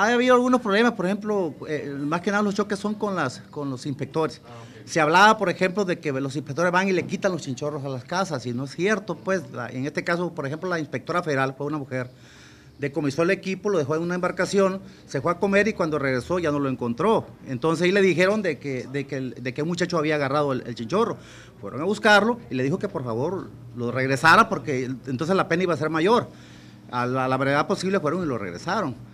Ha habido algunos problemas, por ejemplo, eh, más que nada los choques son con, las, con los inspectores. Ah, se hablaba, por ejemplo, de que los inspectores van y le quitan los chinchorros a las casas, y no es cierto, pues, en este caso, por ejemplo, la inspectora federal fue una mujer, decomisó el equipo, lo dejó en una embarcación, se fue a comer y cuando regresó ya no lo encontró. Entonces ahí le dijeron de que, de de que muchacho había agarrado el, chinchorro. Fueron a buscarlo y le dijo que por favor lo regresara porque entonces la pena iba a ser mayor. A la, a la brevedad posible fueron y lo regresaron.